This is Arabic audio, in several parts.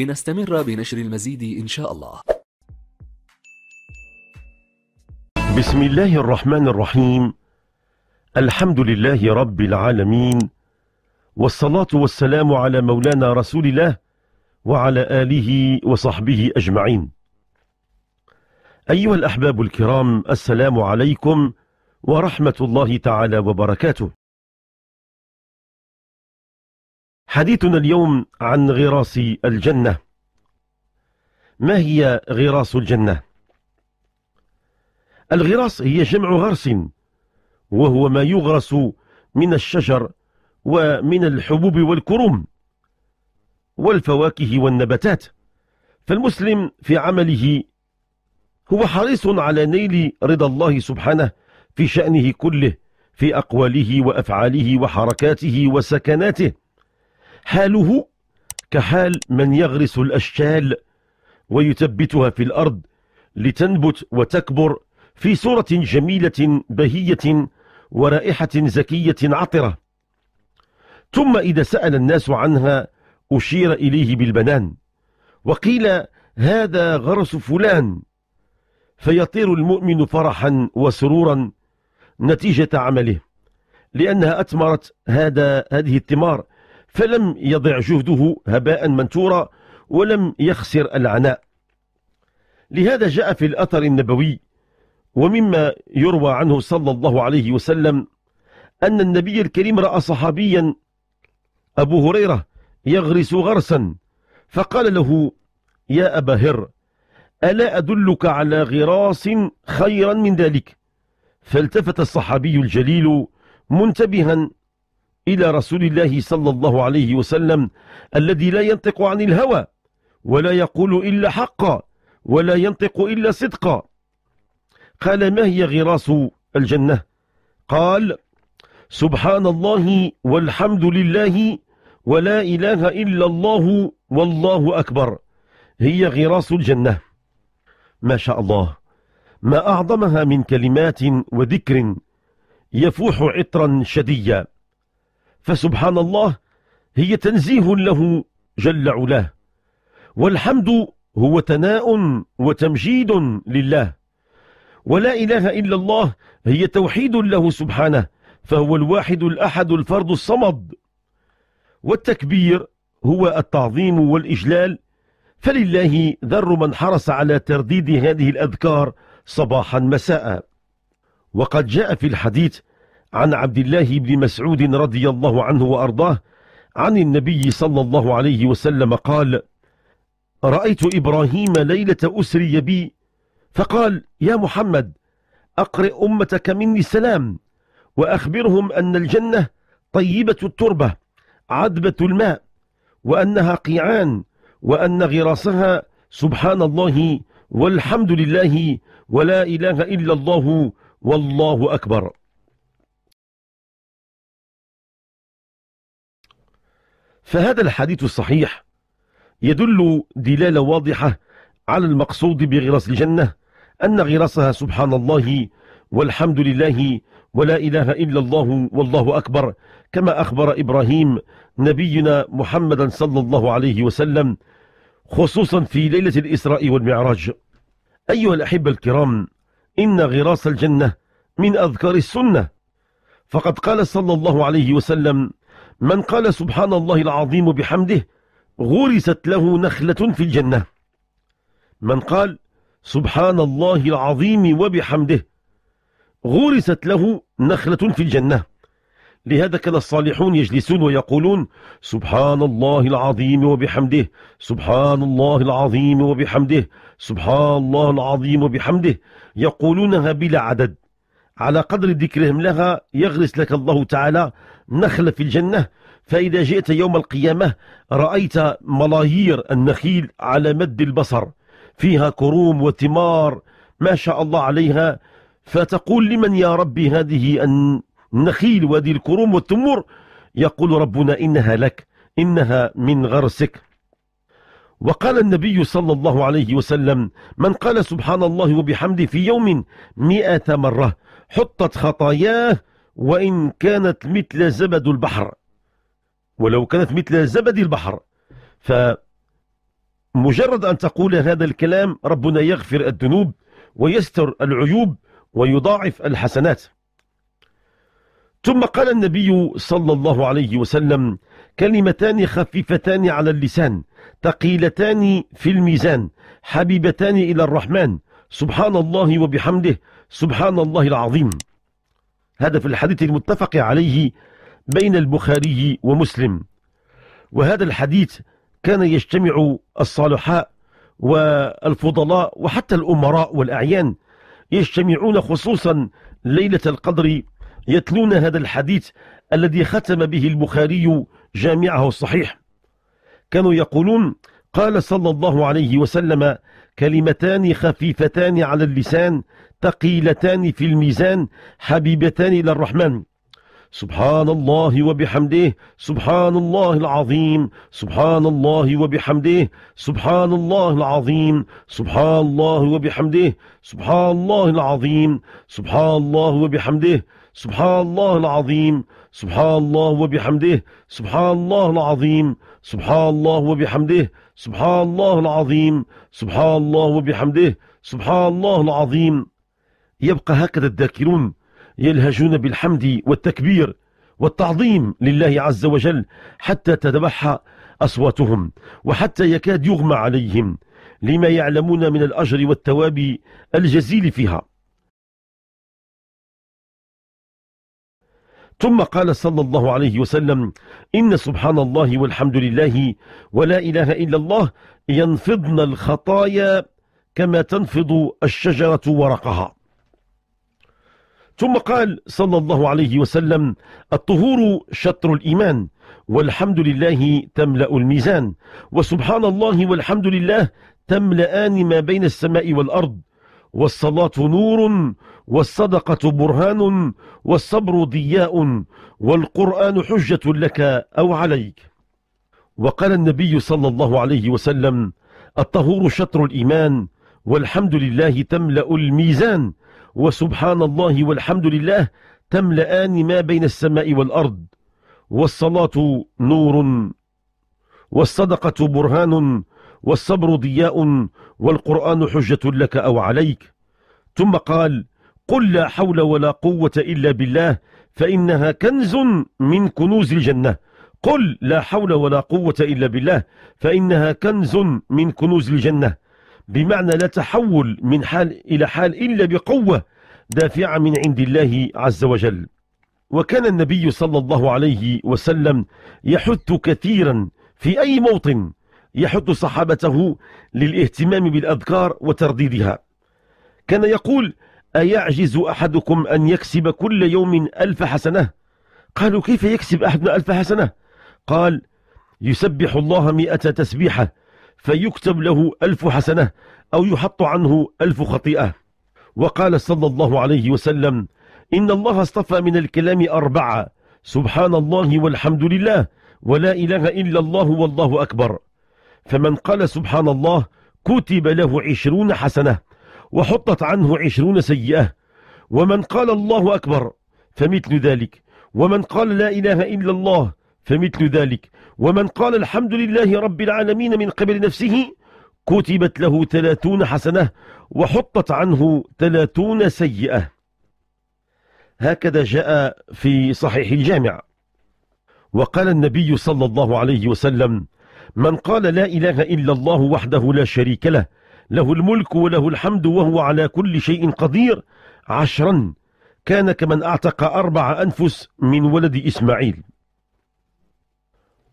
لنستمر بنشر المزيد إن شاء الله بسم الله الرحمن الرحيم الحمد لله رب العالمين والصلاة والسلام على مولانا رسول الله وعلى آله وصحبه أجمعين أيها الأحباب الكرام السلام عليكم ورحمة الله تعالى وبركاته حديثنا اليوم عن غراس الجنة ما هي غراس الجنة؟ الغراس هي جمع غرس وهو ما يغرس من الشجر ومن الحبوب والكروم والفواكه والنباتات فالمسلم في عمله هو حريص على نيل رضا الله سبحانه في شأنه كله في أقواله وأفعاله وحركاته وسكناته حاله كحال من يغرس الأشجال ويثبتها في الأرض لتنبت وتكبر في صورة جميلة بهية ورائحة زكية عطرة ثم إذا سأل الناس عنها أشير إليه بالبنان وقيل هذا غرس فلان فيطير المؤمن فرحا وسرورا نتيجة عمله لأنها أثمرت هذا هذه الثمار فلم يضع جهده هباء منثورا ولم يخسر العناء لهذا جاء في الأثر النبوي ومما يروى عنه صلى الله عليه وسلم أن النبي الكريم رأى صحابيا أبو هريرة يغرس غرسا فقال له يا أبا هر ألا أدلك على غراس خيرا من ذلك فالتفت الصحابي الجليل منتبها إلى رسول الله صلى الله عليه وسلم الذي لا ينطق عن الهوى ولا يقول إلا حقا ولا ينطق إلا صدقا قال ما هي غراس الجنة قال سبحان الله والحمد لله ولا إله إلا الله والله أكبر هي غراس الجنة ما شاء الله ما أعظمها من كلمات وذكر يفوح عطرا شديا فسبحان الله هي تنزيه له جل علاه والحمد هو ثناء وتمجيد لله ولا إله إلا الله هي توحيد له سبحانه فهو الواحد الأحد الفرد الصمد والتكبير هو التعظيم والإجلال فلله ذر من حرص على ترديد هذه الأذكار صباحا مساء وقد جاء في الحديث عن عبد الله بن مسعود رضي الله عنه وأرضاه عن النبي صلى الله عليه وسلم قال رأيت إبراهيم ليلة أسري بي فقال يا محمد أقرئ أمتك مني السلام وأخبرهم أن الجنة طيبة التربة عذبة الماء وأنها قيعان وأن غراسها سبحان الله والحمد لله ولا إله إلا الله والله أكبر فهذا الحديث الصحيح يدل دلالة واضحة على المقصود بغراس الجنة أن غراسها سبحان الله والحمد لله ولا إله إلا الله والله أكبر كما أخبر إبراهيم نبينا محمدا صلى الله عليه وسلم خصوصا في ليلة الإسراء والمعراج أيها الأحبة الكرام إن غراس الجنة من أذكار السنة فقد قال صلى الله عليه وسلم من قال سبحان الله العظيم بحمده غرست له نخلة في الجنة من قال سبحان الله العظيم وبحمده غرست له نخلة في الجنة لهذا كان الصالحون يجلسون ويقولون سبحان الله العظيم وبحمده سبحان الله العظيم وبحمده سبحان الله العظيم وبحمده يقولونها بلا عدد على قدر ذكرهم لها يغرس لك الله تعالى نخل في الجنة فإذا جئت يوم القيامة رأيت ملايير النخيل على مد البصر فيها كروم وثمار ما شاء الله عليها فتقول لمن يا ربي هذه النخيل وهذه الكروم والتمور يقول ربنا إنها لك إنها من غرسك وقال النبي صلى الله عليه وسلم من قال سبحان الله وبحمده في يوم مئة مرة حطت خطاياه وإن كانت مثل زبد البحر ولو كانت مثل زبد البحر فمجرد أن تقول هذا الكلام ربنا يغفر الذنوب ويستر العيوب ويضاعف الحسنات ثم قال النبي صلى الله عليه وسلم كلمتان خفيفتان على اللسان ثقيلتان في الميزان حبيبتان إلى الرحمن سبحان الله وبحمده سبحان الله العظيم هذا في الحديث المتفق عليه بين البخاري ومسلم وهذا الحديث كان يجتمع الصالحاء والفضلاء وحتى الأمراء والأعيان يجتمعون خصوصا ليلة القدر يتلون هذا الحديث الذي ختم به البخاري جامعه الصحيح كانوا يقولون قال صلى الله عليه وسلم كلمتان خفيفتان على اللسان ثقيلتان في الميزان حبيبتان إلى الرحمن سبحان الله وبحمده سبحان الله العظيم سبحان الله وبحمده سبحان الله العظيم سبحان الله وبحمده سبحان الله العظيم سبحان الله وبحمده سبحان الله العظيم سبحان الله وبحمده سبحان الله العظيم سبحان الله وبحمده سبحان الله العظيم سبحان الله وبحمده سبحان الله العظيم يبقى هكذا الذاكرون يلهجون بالحمد والتكبير والتعظيم لله عز وجل حتى تتبحى أصواتهم وحتى يكاد يغمى عليهم لما يعلمون من الأجر والتواب الجزيل فيها ثم قال صلى الله عليه وسلم إن سبحان الله والحمد لله ولا إله إلا الله ينفضن الخطايا كما تنفض الشجرة ورقها ثم قال صلى الله عليه وسلم الطهور شطر الإيمان والحمد لله تملأ الميزان وسبحان الله والحمد لله تملأان ما بين السماء والأرض والصلاة نور والصدقة برهان والصبر ضياء والقرآن حجة لك أو عليك وقال النبي صلى الله عليه وسلم الطهور شطر الإيمان والحمد لله تملأ الميزان وسبحان الله والحمد لله تملأان ما بين السماء والأرض والصلاة نور والصدقة برهان والصبر ضياء والقرآن حجة لك أو عليك ثم قال قل لا حول ولا قوة إلا بالله فإنها كنز من كنوز الجنة قل لا حول ولا قوة إلا بالله فإنها كنز من كنوز الجنة بمعنى لا تحول من حال إلى حال إلا بقوة دافعة من عند الله عز وجل وكان النبي صلى الله عليه وسلم يحث كثيرا في أي موطن يحث صحابته للاهتمام بالأذكار وترديدها كان يقول أيعجز أحدكم أن يكسب كل يوم ألف حسنة قالوا كيف يكسب أحدنا ألف حسنة قال يسبح الله مئة تسبيحة فيكتب له ألف حسنة أو يحط عنه ألف خطيئة وقال صلى الله عليه وسلم إن الله اصطفى من الكلام أربعة سبحان الله والحمد لله ولا إله إلا الله والله أكبر فمن قال سبحان الله كتب له عشرون حسنة وحطت عنه عشرون سيئة ومن قال الله أكبر فمثل ذلك ومن قال لا إله إلا الله فمثل ذلك ومن قال الحمد لله رب العالمين من قبل نفسه كتبت له ثلاثون حسنة وحطت عنه ثلاثون سيئة هكذا جاء في صحيح الجامع وقال النبي صلى الله عليه وسلم من قال لا إله إلا الله وحده لا شريك له له الملك وله الحمد وهو على كل شيء قدير عشرا كان كمن اعتق أربع أنفس من ولد إسماعيل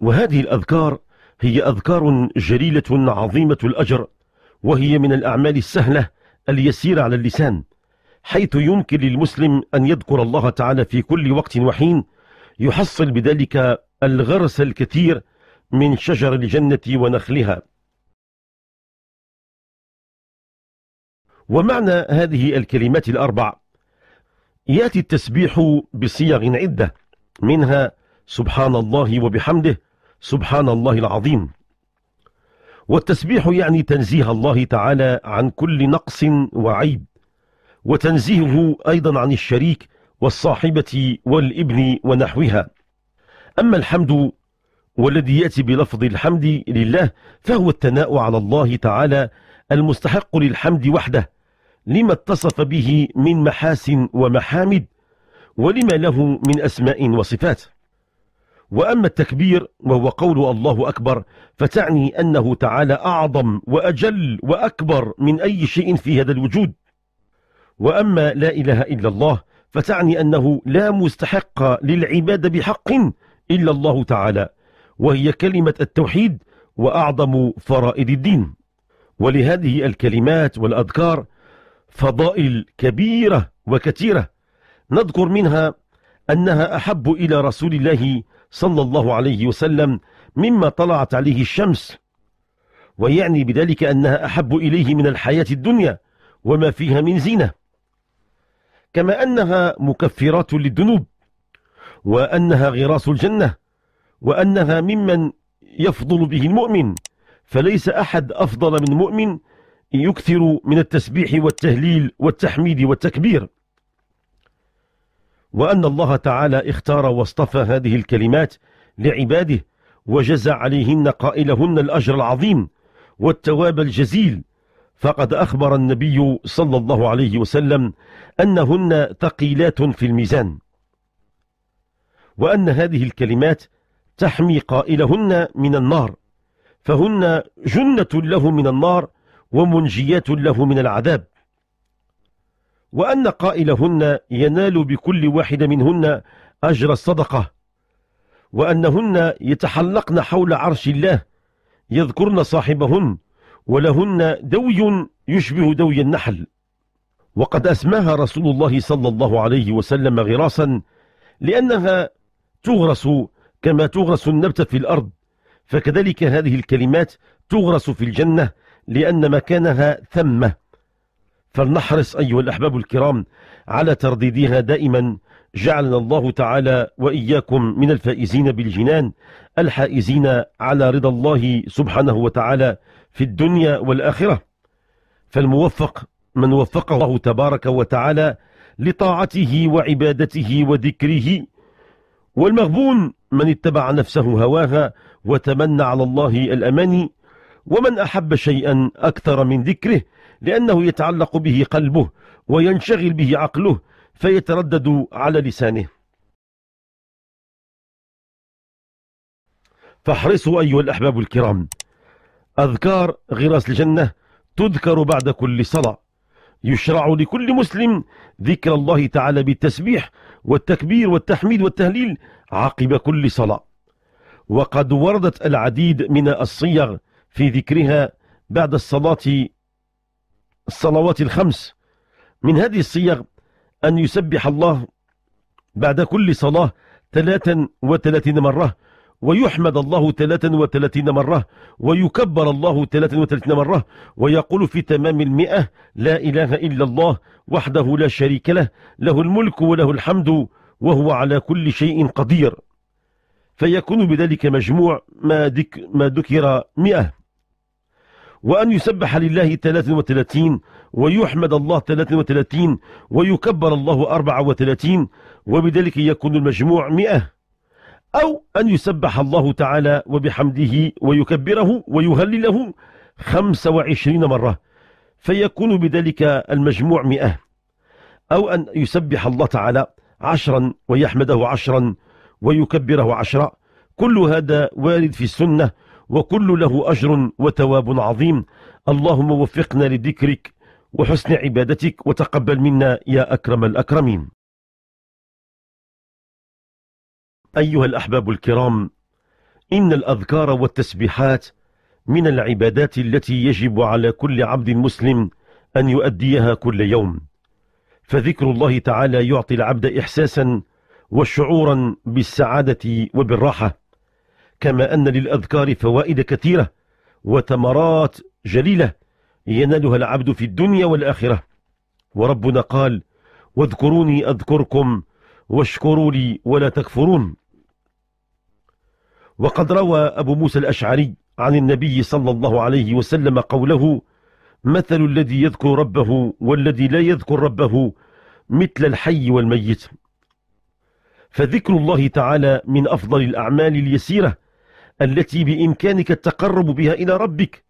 وهذه الأذكار هي أذكار جليلة عظيمة الأجر وهي من الأعمال السهلة اليسيرة على اللسان حيث يمكن للمسلم أن يذكر الله تعالى في كل وقت وحين يحصل بذلك الغرس الكثير من شجر الجنة ونخلها ومعنى هذه الكلمات الأربع يأتي التسبيح بصيغ عدة منها سبحان الله وبحمده سبحان الله العظيم والتسبيح يعني تنزيه الله تعالى عن كل نقص وعيب وتنزيهه أيضا عن الشريك والصاحبة والابن ونحوها أما الحمد والذي يأتي بلفظ الحمد لله فهو الثناء على الله تعالى المستحق للحمد وحده لما اتصف به من محاسن ومحامد ولما له من أسماء وصفات وأما التكبير وهو قول الله أكبر فتعني أنه تعالى أعظم وأجل وأكبر من أي شيء في هذا الوجود وأما لا إله إلا الله فتعني أنه لا مستحق للعبادة بحق إلا الله تعالى وهي كلمة التوحيد وأعظم فرائد الدين ولهذه الكلمات والأذكار فضائل كبيرة وكثيرة نذكر منها أنها أحب إلى رسول الله صلى الله عليه وسلم مما طلعت عليه الشمس ويعني بذلك أنها أحب إليه من الحياة الدنيا وما فيها من زينة كما أنها مكفرات للذنوب وأنها غراس الجنة وأنها ممن يفضل به المؤمن فليس أحد أفضل من مؤمن يكثر من التسبيح والتهليل والتحميد والتكبير وأن الله تعالى اختار واصطفى هذه الكلمات لعباده وجزى عليهن قائلهن الأجر العظيم والتواب الجزيل فقد أخبر النبي صلى الله عليه وسلم أنهن ثقيلات في الميزان وأن هذه الكلمات تحمي قائلهن من النار فهن جنة له من النار ومنجيات له من العذاب وأن قائلهن ينال بكل واحد منهن أجر الصدقة وأنهن يتحلقن حول عرش الله يذكرن صاحبهن ولهن دوي يشبه دوي النحل وقد أسماها رسول الله صلى الله عليه وسلم غراسا لأنها تغرس كما تغرس النبتة في الأرض فكذلك هذه الكلمات تغرس في الجنة لأن مكانها ثمة فلنحرص أيها الأحباب الكرام على ترديدها دائما جعلنا الله تعالى وإياكم من الفائزين بالجنان الحائزين على رضا الله سبحانه وتعالى في الدنيا والآخرة فالموفق من وفقه الله تبارك وتعالى لطاعته وعبادته وذكره والمغبون من اتبع نفسه هواها وتمنى على الله الأماني ومن أحب شيئا أكثر من ذكره لأنه يتعلق به قلبه وينشغل به عقله فيتردد على لسانه فاحرصوا أيها الأحباب الكرام أذكار غراس الجنة تذكر بعد كل صلاة يشرع لكل مسلم ذكر الله تعالى بالتسبيح والتكبير والتحميد والتهليل عقب كل صلاة وقد وردت العديد من الصيغ في ذكرها بعد الصلاة الصلوات الخمس من هذه الصيغ أن يسبح الله بعد كل صلاة 33 مرة ويحمد الله 33 مرة ويكبر الله 33 مرة ويقول في تمام المئة لا إله إلا الله وحده لا شريك له له الملك وله الحمد وهو على كل شيء قدير فيكون بذلك مجموع ما, ما ذكر مئة وأن يسبح لله 33 ويحمد الله 33 ويكبر الله 34 وبذلك يكون المجموع 100 أو أن يسبح الله تعالى وبحمده ويكبره ويهلله 25 مرة فيكون بذلك المجموع 100 أو أن يسبح الله تعالى عشرا ويحمده عشرا ويكبره عشرا كل هذا وارد في السنة وكل له أجر وتواب عظيم اللهم وفقنا لذكرك وحسن عبادتك وتقبل منا يا أكرم الأكرمين أيها الأحباب الكرام إن الأذكار والتسبيحات من العبادات التي يجب على كل عبد مسلم أن يؤديها كل يوم فذكر الله تعالى يعطي العبد إحساسا وشعورا بالسعادة وبالراحة كما أن للأذكار فوائد كثيرة وثمرات جليلة ينالها العبد في الدنيا والآخرة وربنا قال واذكروني أذكركم واشكروا لي ولا تكفرون وقد روى أبو موسى الأشعري عن النبي صلى الله عليه وسلم قوله مثل الذي يذكر ربه والذي لا يذكر ربه مثل الحي والميت فذكر الله تعالى من أفضل الأعمال اليسيرة التي بإمكانك التقرب بها إلى ربك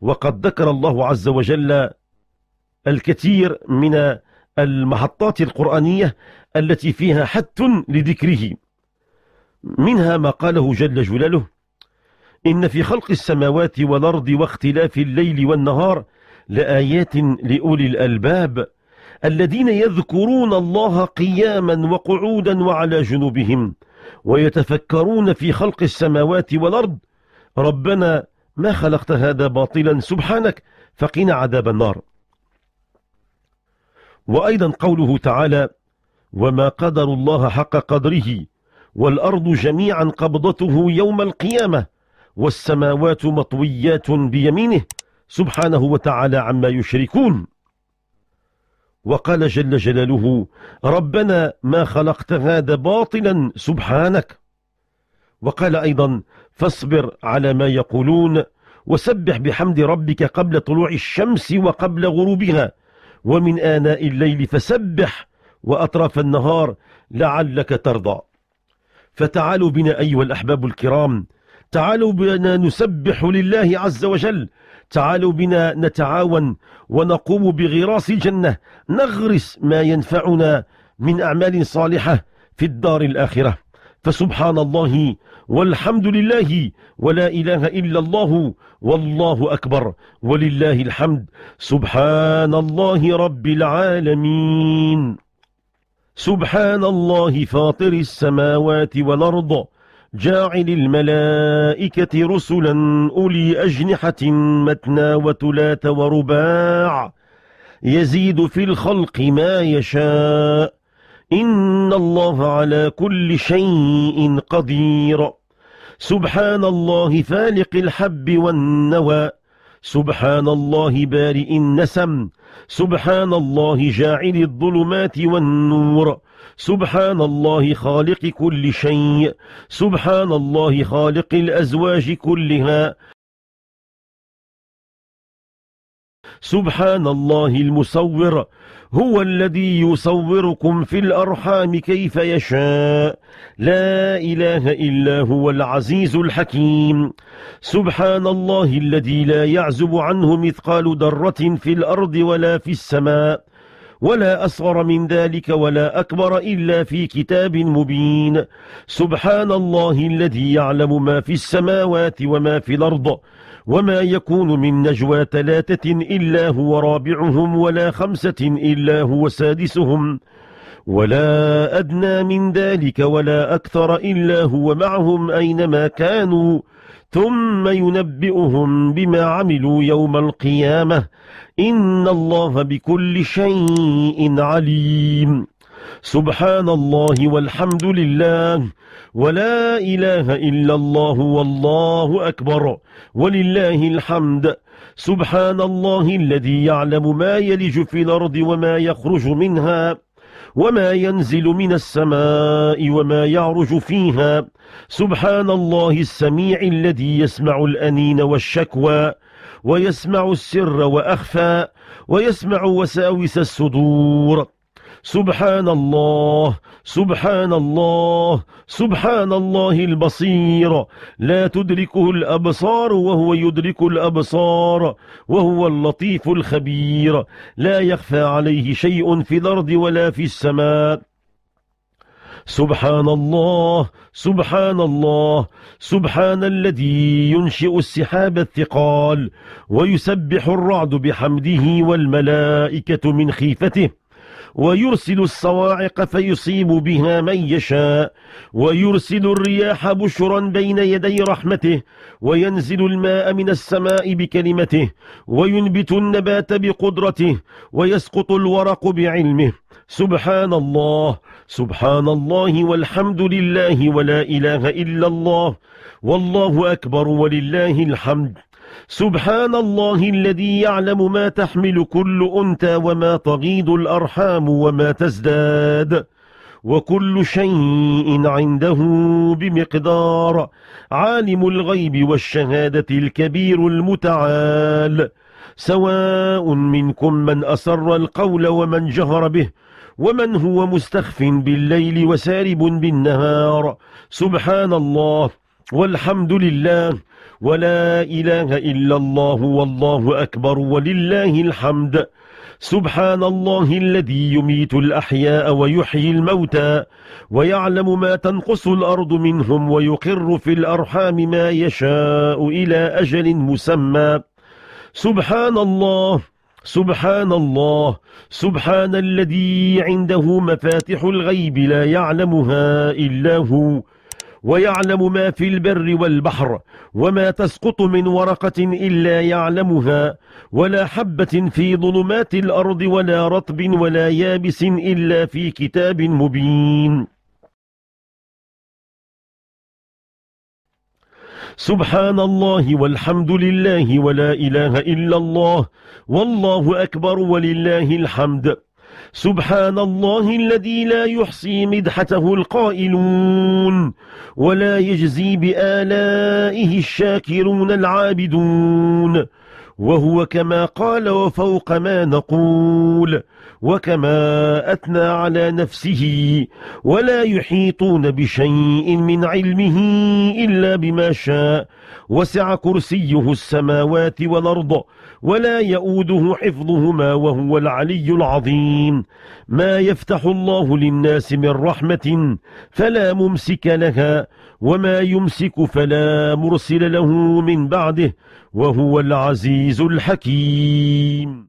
وقد ذكر الله عز وجل الكثير من المحطات القرآنية التي فيها حث لذكره منها ما قاله جل جلاله إن في خلق السماوات والأرض واختلاف الليل والنهار لآيات لأولي الألباب الذين يذكرون الله قياما وقعودا وعلى جنوبهم ويتفكرون في خلق السماوات والأرض ربنا ما خلقت هذا باطلا سبحانك فقنا عذاب النار وأيضا قوله تعالى وما قدر الله حق قدره والأرض جميعا قبضته يوم القيامة والسماوات مطويات بيمينه سبحانه وتعالى عما يشركون وقال جل جلاله ربنا ما خلقت هذا باطلا سبحانك وقال أيضا فاصبر على ما يقولون وسبح بحمد ربك قبل طلوع الشمس وقبل غروبها ومن آناء الليل فسبح وأطراف النهار لعلك ترضى فتعالوا بنا أيها الأحباب الكرام تعالوا بنا نسبح لله عز وجل تعالوا بنا نتعاون ونقوم بغراس الجنة نغرس ما ينفعنا من أعمال صالحة في الدار الآخرة فسبحان الله والحمد لله ولا إله إلا الله والله أكبر ولله الحمد سبحان الله رب العالمين سبحان الله فاطر السماوات والأرض جاعل الملائكة رسلا أولي أجنحة متنا وتلات ورباع يزيد في الخلق ما يشاء إن الله على كل شيء قدير سبحان الله فالق الحب والنوى سبحان الله بارئ النسم سبحان الله جاعل الظلمات والنور سبحان الله خالق كل شيء سبحان الله خالق الأزواج كلها سبحان الله المصور هو الذي يصوركم في الأرحام كيف يشاء لا إله إلا هو العزيز الحكيم سبحان الله الذي لا يعزب عنه مثقال ذرة في الأرض ولا في السماء ولا أصغر من ذلك ولا أكبر إلا في كتاب مبين سبحان الله الذي يعلم ما في السماوات وما في الأرض وما يكون من نجوى ثلاثة إلا هو رابعهم ولا خمسة إلا هو سادسهم ولا أدنى من ذلك ولا أكثر إلا هو معهم أينما كانوا ثم ينبئهم بما عملوا يوم القيامة إن الله بكل شيء عليم سبحان الله والحمد لله ولا إله إلا الله والله أكبر ولله الحمد سبحان الله الذي يعلم ما يلج في الأرض وما يخرج منها وما ينزل من السماء وما يعرج فيها سبحان الله السميع الذي يسمع الأنين والشكوى ويسمع السر وأخفى ويسمع وساوس الصدور سبحان الله سبحان الله سبحان الله البصير لا تدركه الأبصار وهو يدرك الأبصار وهو اللطيف الخبير لا يخفى عليه شيء في الأرض ولا في السماء سبحان الله سبحان الله سبحان الذي ينشئ السحاب الثقال ويسبح الرعد بحمده والملائكة من خيفته ويرسل الصواعق فيصيب بها من يشاء ويرسل الرياح بشرا بين يدي رحمته وينزل الماء من السماء بكلمته وينبت النبات بقدرته ويسقط الورق بعلمه سبحان الله سبحان الله والحمد لله ولا إله إلا الله والله أكبر ولله الحمد سبحان الله الذي يعلم ما تحمل كل انثى وما تغيض الأرحام وما تزداد وكل شيء عنده بمقدار عالم الغيب والشهادة الكبير المتعال سواء منكم من أسر القول ومن جهر به ومن هو مستخف بالليل وسارب بالنهار سبحان الله والحمد لله ولا إله إلا الله والله أكبر ولله الحمد سبحان الله الذي يميت الأحياء ويحيي الموتى ويعلم ما تنقص الأرض منهم ويقر في الأرحام ما يشاء إلى أجل مسمى سبحان الله سبحان الله سبحان الذي عنده مفاتح الغيب لا يعلمها إلا هو ويعلم ما في البر والبحر وما تسقط من ورقة إلا يعلمها ولا حبة في ظلمات الأرض ولا رطب ولا يابس إلا في كتاب مبين سبحان الله والحمد لله ولا إله إلا الله والله أكبر ولله الحمد سبحان الله الذي لا يحصي مدحته القائلون ولا يجزي بآلائه الشاكرون العابدون وهو كما قال وفوق ما نقول وكما أثنى على نفسه ولا يحيطون بشيء من علمه إلا بما شاء وسع كرسيه السماوات والأرض ولا يؤوده حفظهما وهو العلي العظيم ما يفتح الله للناس من رحمة فلا ممسك لها وما يمسك فلا مرسل له من بعده وهو العزيز الحكيم